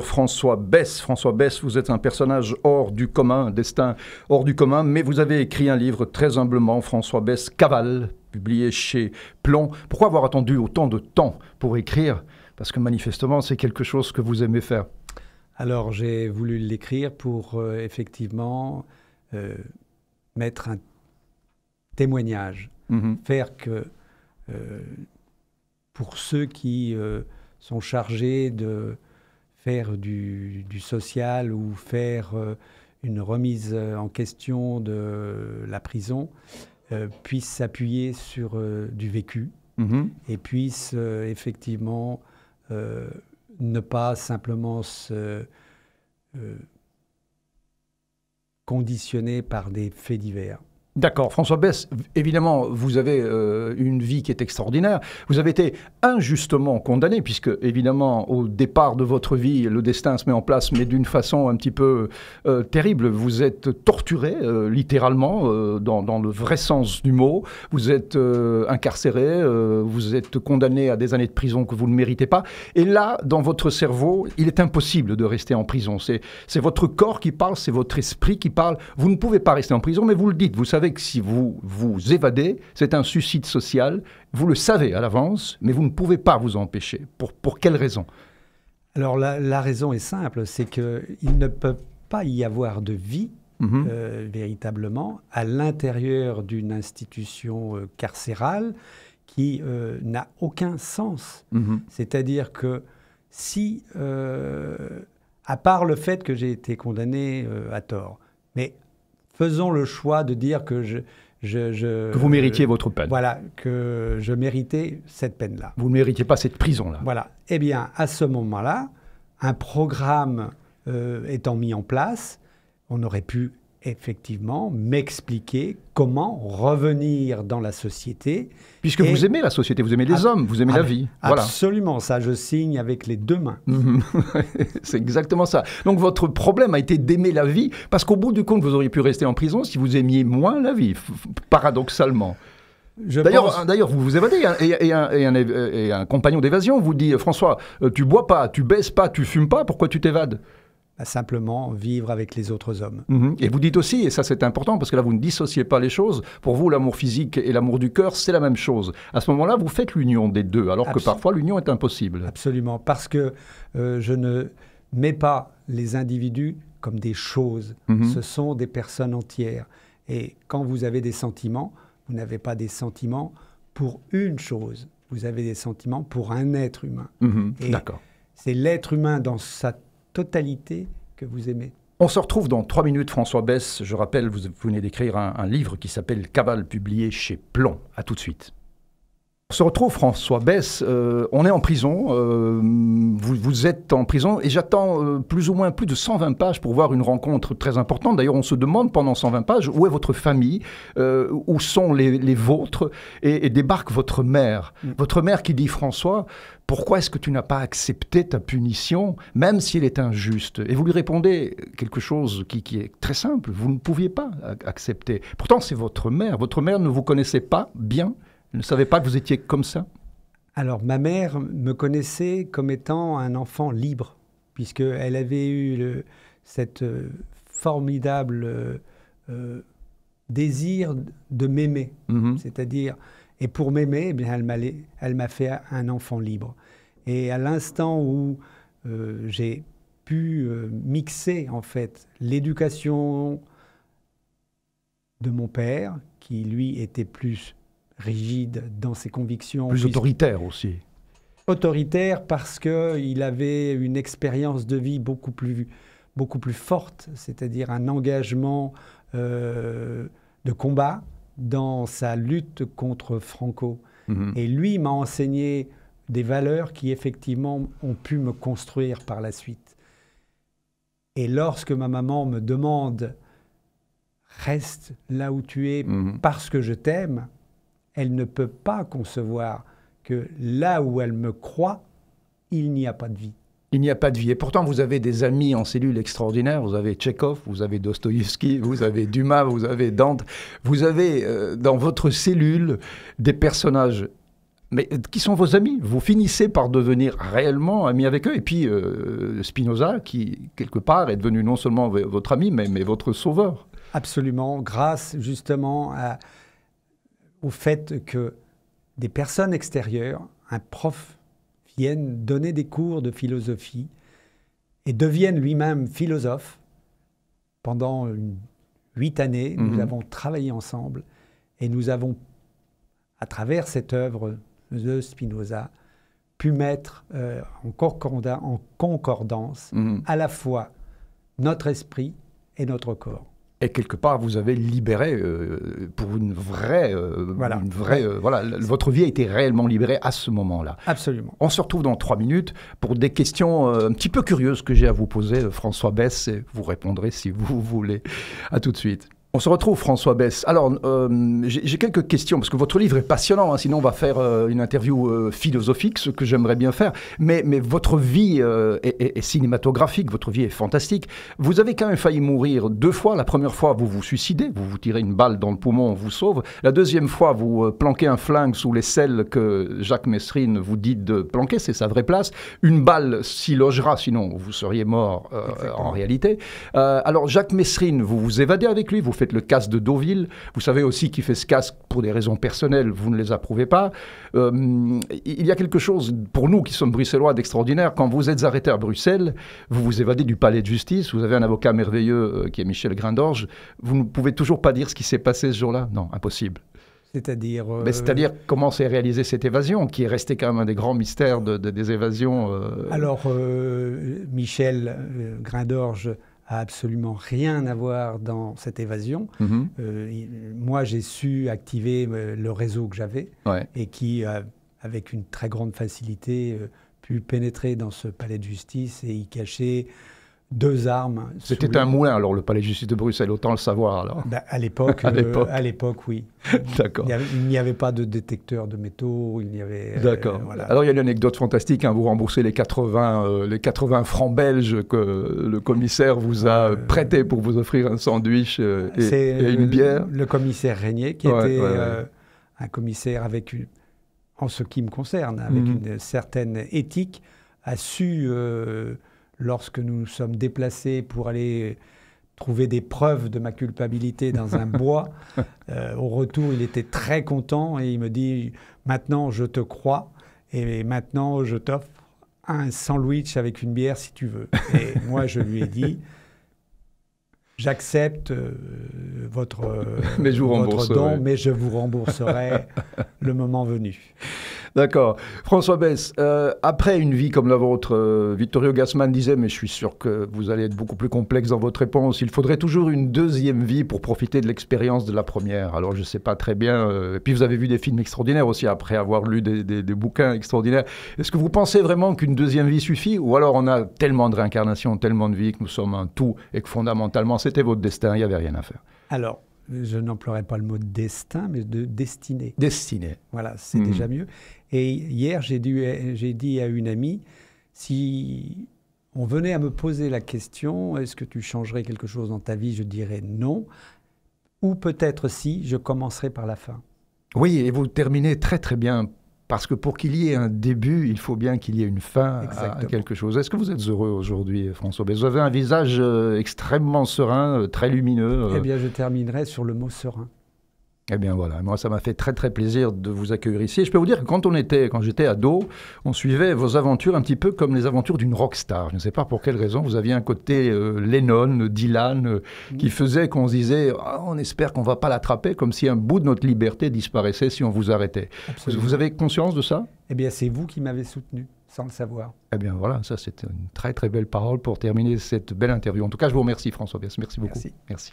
François Bess. François vous êtes un personnage hors du commun, un destin hors du commun, mais vous avez écrit un livre très humblement, François Bess Caval, publié chez Plomb. Pourquoi avoir attendu autant de temps pour écrire Parce que manifestement, c'est quelque chose que vous aimez faire. Alors, j'ai voulu l'écrire pour euh, effectivement euh, mettre un témoignage, mmh faire que euh, pour ceux qui sont chargés de faire du, social ou faire euh, une remise en question de la prison euh, puisse s'appuyer sur euh, du vécu mhm. et puisse effectivement ne pas simplement se conditionner par des faits divers. D'accord. François Bess, évidemment, vous avez euh, une vie qui est extraordinaire. Vous avez été injustement condamné, puisque, évidemment, au départ de votre vie, le destin se met en place, mais d'une façon un petit peu euh, terrible. Vous êtes torturé, euh, littéralement, dans, dans, le vrai sens du mot. Vous êtes incarcéré, vous êtes condamné à des années de prison que vous ne méritez pas. Et là, dans votre cerveau, il est impossible de rester en prison. C'est votre corps qui parle, c'est votre esprit qui parle. Vous ne pouvez pas rester en prison, mais vous le dites. Vous savez que si vous vous évadez, c'est un suicide social. Vous le savez à l'avance, mais vous ne pouvez pas vous empêcher. Pour, pour quelle raison Alors la, la, raison est simple, c'est qu'il ne peut pas y avoir de vie mhm. euh, véritablement à l'intérieur d'une institution euh, carcérale qui euh, n'a aucun sens. Mhm. C'est-à-dire que si, à part le fait que j'ai été condamné à tort, mais faisons le choix de dire que je, que vous méritiez votre peine. Voilà, que je méritais cette peine-là. Vous ne méritiez pas cette prison-là. Voilà. Eh bien, à ce moment-là, un programme euh, étant mis en place, on aurait pu effectivement m'expliquer comment revenir dans la société. Puisque vous aimez la société, vous aimez les ah, hommes, vous aimez la ah, vie. Absolument, ça je signe avec les deux mains. Mhm. C'est exactement ça. Donc votre problème a été d'aimer la vie, parce qu'au bout du compte, vous auriez pu rester en prison si vous aimiez moins la vie, paradoxalement. D'ailleurs, vous vous évadez hein, et, un, et, un, compagnon d'évasion vous dit François, euh, tu bois pas, tu baisses pas, tu fumes pas, pourquoi tu t'évades à simplement vivre avec les autres hommes. Mhm. Et vous dites aussi, et ça c'est important, parce que là vous ne dissociez pas les choses, pour vous l'amour physique et l'amour du cœur c'est la même chose. À ce moment-là, vous faites l'union des deux, alors que parfois l'union est impossible. Absolument, parce que euh, je ne mets pas les individus comme des choses, mhm. ce sont des personnes entières. Et quand vous avez des sentiments, vous n'avez pas des sentiments pour une chose, vous avez des sentiments pour un être humain. Mhm. D'accord. C'est l'être humain dans sa totalité que vous aimez. On se retrouve dans trois minutes, François Bess. Je rappelle, vous venez d'écrire un, livre qui s'appelle Cabale, publié chez Plomb. À tout de suite. On se retrouve, François Bess. Euh, on est en prison. Euh, vous, êtes en prison et j'attends euh, plus ou moins plus de 120 pages pour voir une rencontre très importante. D'ailleurs, on se demande pendant 120 pages où est votre famille, où sont les, vôtres et, débarque votre mère. Mm. Votre mère qui dit François, pourquoi est-ce que tu n'as pas accepté ta punition, même si elle est injuste Et vous lui répondez quelque chose qui est très simple. Vous ne pouviez pas accepter. Pourtant, c'est votre mère. Votre mère ne vous connaissait pas bien. Elle ne savait pas que vous étiez comme ça Alors, ma mère me connaissait comme étant un enfant libre, puisqu'elle avait eu cette euh, formidable euh, euh, désir de m'aimer. Mhm. C'est-à-dire, et pour m'aimer, eh bien, elle m'a fait un enfant libre. Et à l'instant où j'ai pu mixer, en fait, l'éducation de mon père, qui lui était plus rigide dans ses convictions. Plus autoritaire aussi. Autoritaire parce qu'il avait une expérience de vie beaucoup plus, beaucoup plus forte, c'est-à-dire un engagement euh, de combat dans sa lutte contre Franco. Mhm. Et lui m'a enseigné des valeurs qui effectivement ont pu me construire par la suite. Et lorsque ma maman me demande reste là où tu es mhm. parce que je t'aime, elle ne peut pas concevoir que là où elle me croit, il n'y a pas de vie. Il n'y a pas de vie. Et pourtant, vous avez des amis en cellule extraordinaire. Vous avez Tchekhov, vous avez Dostoïevski, vous avez Dumas, vous avez Dante. Vous avez euh, dans votre cellule des personnages mais euh, qui sont vos amis. Vous finissez par devenir réellement amis avec eux. Et puis euh, Spinoza, qui quelque part est devenu non seulement votre ami, mais, mais votre sauveur. Absolument, grâce justement à au fait que des personnes extérieures, un prof, vienne donner des cours de philosophie et deviennent lui-même philosophe. Pendant huit années, nous mhm. avons travaillé ensemble et nous avons, à travers cette œuvre de Spinoza, pu mettre euh, en, concordance mhm. à la fois notre esprit et notre corps. Et quelque part, vous avez libéré euh, pour une vraie, euh, voilà. Une vraie, euh, voilà, votre vie a été réellement libérée à ce moment-là. Absolument. On se retrouve dans trois minutes pour des questions un petit peu curieuses que j'ai à vous poser, François Bess, et vous répondrez si vous voulez. À tout de suite. On se retrouve, François Bess. Alors, euh, j'ai quelques questions, parce que votre livre est passionnant, hein, sinon on va faire euh, une interview euh, philosophique, ce que j'aimerais bien faire. Mais, votre vie est, cinématographique, votre vie est fantastique. Vous avez quand même failli mourir deux fois. La première fois, vous vous suicidez, vous vous tirez une balle dans le poumon, on vous sauve. La deuxième fois, vous planquez un flingue sous les selles que Jacques Messrine vous dit de planquer, c'est sa vraie place. Une balle s'y logera, sinon vous seriez mort en réalité. alors, Jacques Messrine, vous vous évadez avec lui, vous faites faites le casse de Deauville. Vous savez aussi qui fait ce casque pour des raisons personnelles, vous ne les approuvez pas. Euh, il y a quelque chose, pour nous qui sommes bruxellois, d'extraordinaire. Quand vous êtes arrêté à Bruxelles, vous vous évadez du palais de justice, vous avez un avocat merveilleux euh, qui est Michel Grindorge, vous ne pouvez toujours pas dire ce qui s'est passé ce jour-là. Non, impossible. C'est-à-dire euh, Mais C'est-à-dire comment s'est réalisée cette évasion, qui est restée quand même un des grands mystères des évasions. Alors, Michel Grindorge absolument rien à voir dans cette évasion. Mhm. Euh, moi, j'ai su activer euh, le réseau que j'avais et qui, euh, avec une très grande facilité, pu pénétrer dans ce palais de justice et y cacher deux armes. C'était un moulin, alors, le palais de justice de Bruxelles, autant le savoir, alors. Bah, à euh, l'époque, à l'époque, oui. D'accord. Il n'y avait, pas de détecteur de métaux, il n'y avait... Euh, D'accord. Alors, il y a une anecdote fantastique, hein, vous remboursez les 80, euh, les 80 francs belges que le commissaire vous a prêtés pour vous offrir un sandwich et, une bière. Le, commissaire Régnier, qui était un commissaire avec, en ce qui me concerne, avec mhm. une certaine éthique, a su lorsque nous nous sommes déplacés pour aller trouver des preuves de ma culpabilité dans un bois. Euh, au retour, il était très content et il me dit Maintenant, je te crois et maintenant, je t'offre un sandwich avec une bière si tu veux. Et moi, je lui ai dit J'accepte euh, votre don, mais je vous rembourserai le moment venu. D'accord. François Bess, euh, après une vie comme la vôtre, euh, Vittorio Gassman disait, mais je suis sûr que vous allez être beaucoup plus complexe dans votre réponse, il faudrait toujours une deuxième vie pour profiter de l'expérience de la première. Alors je ne sais pas très bien, euh, et puis vous avez vu des films extraordinaires aussi, après avoir lu des, bouquins extraordinaires. Est-ce que vous pensez vraiment qu'une deuxième vie suffit, ou alors on a tellement de réincarnations, tellement de vies, que nous sommes un tout, et que fondamentalement c'était votre destin, il n'y avait rien à faire Alors, je n'emploierai pas le mot destin, mais de destinée. Destinée. Voilà, c'est hmm. déjà mieux. Et hier, j'ai dit à une amie, si on venait à me poser la question, est-ce que tu changerais quelque chose dans ta vie Je dirais non. Ou peut-être si, je commencerai par la fin. Oui, et vous terminez très très bien parce que pour qu'il y ait un début, il faut bien qu'il y ait une fin à quelque chose. Est-ce que vous êtes heureux aujourd'hui, François Vous avez un visage euh, extrêmement serein, euh, très lumineux. Euh. Eh bien, je terminerai sur le mot serein. Eh bien voilà, moi ça m'a fait très très plaisir de vous accueillir ici. Et je peux vous dire que quand on était, quand j'étais ado, on suivait vos aventures un petit peu comme les aventures d'une rockstar. Je ne sais pas pour quelle raison, vous aviez un côté euh, Lennon, Dylan, euh, mm. qui faisait qu'on se disait, ah, on espère qu'on va pas l'attraper, comme si un bout de notre liberté disparaissait si on vous arrêtait. Vous avez conscience de ça Eh bien c'est vous qui m'avez soutenu sans le savoir. Eh bien voilà, ça c'était une très très belle parole pour terminer cette belle interview. En tout cas, je vous remercie François Bess, merci beaucoup. merci.